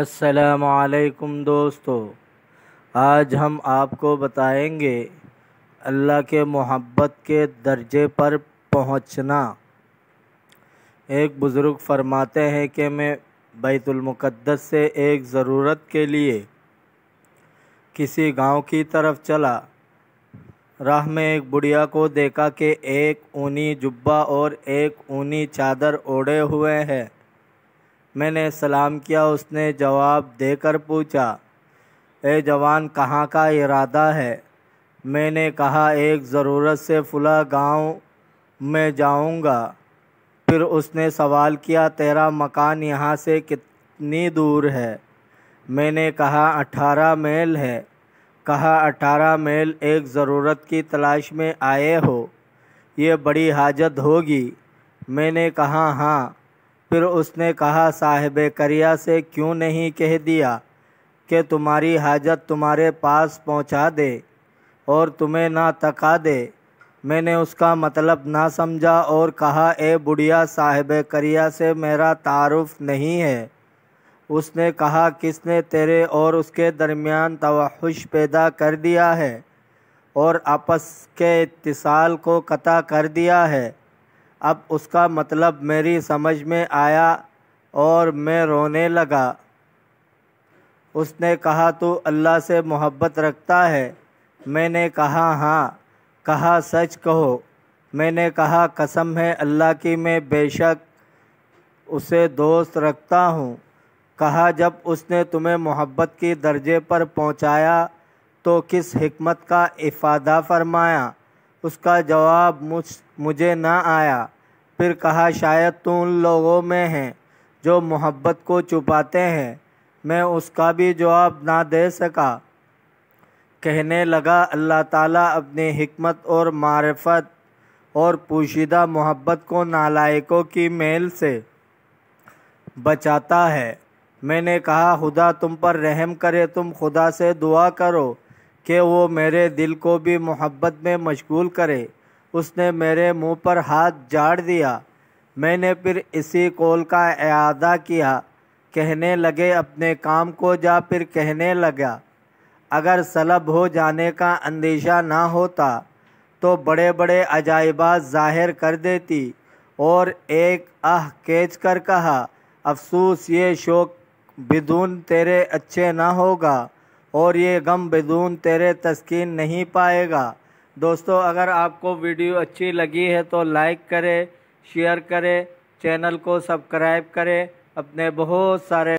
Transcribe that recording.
असलकुम दोस्तों आज हम आपको बताएंगे अल्लाह के मोहब्बत के दर्जे पर पहुंचना एक बुज़ुर्ग फरमाते हैं कि मैं बैतुलमक़दस से एक ज़रूरत के लिए किसी गांव की तरफ चला राह में एक बुढ़िया को देखा कि एक ऊनी जुब्बा और एक ऊनी चादर ओढ़े हुए हैं मैंने सलाम किया उसने जवाब देकर पूछा ए जवान कहाँ का इरादा है मैंने कहा एक ज़रूरत से फुला गांव में जाऊंगा फिर उसने सवाल किया तेरा मकान यहाँ से कितनी दूर है मैंने कहा अठारह मेल है कहा अठारह मेल एक ज़रूरत की तलाश में आए हो ये बड़ी हाजत होगी मैंने कहा हाँ फिर उसने कहा साहिब करिया से क्यों नहीं कह दिया कि तुम्हारी हाजत तुम्हारे पास पहुंचा दे और तुम्हें ना तका दे मैंने उसका मतलब ना समझा और कहा ए बुढ़िया साहिब करिया से मेरा तारुफ नहीं है उसने कहा किसने तेरे और उसके दरमियान तवहश पैदा कर दिया है और आपस के इत्तिसाल को कता कर दिया है अब उसका मतलब मेरी समझ में आया और मैं रोने लगा उसने कहा तो अल्लाह से मोहब्बत रखता है मैंने कहा हाँ कहा सच कहो मैंने कहा कसम है अल्लाह की मैं बेशक उसे दोस्त रखता हूँ कहा जब उसने तुम्हें मोहब्बत के दर्जे पर पहुँचाया तो किस हमत का इफ़ादा फरमाया उसका जवाब मुझ मुझे ना आया फिर कहा शायद तू उन लोगों में हैं जो मोहब्बत को छुपाते हैं मैं उसका भी जवाब ना दे सका कहने लगा अल्लाह ताला अपने हिकमत और मारफत और पोशीदा मोहब्बत को नालायकों की मेल से बचाता है मैंने कहा खुदा तुम पर रहम करे तुम खुदा से दुआ करो कि वो मेरे दिल को भी मोहब्बत में मशगूल करे उसने मेरे मुंह पर हाथ झाड़ दिया मैंने फिर इसी कॉल का अदा किया कहने लगे अपने काम को जा फिर कहने लगा अगर सलब हो जाने का अंदेशा ना होता तो बड़े बड़े अजायबा जाहिर कर देती और एक आह कैच कर कहा अफसोस ये शोक बिदून तेरे अच्छे ना होगा और ये गम बदून तेरे तस्किन नहीं पाएगा दोस्तों अगर आपको वीडियो अच्छी लगी है तो लाइक करें शेयर करें चैनल को सब्सक्राइब करें अपने बहुत सारे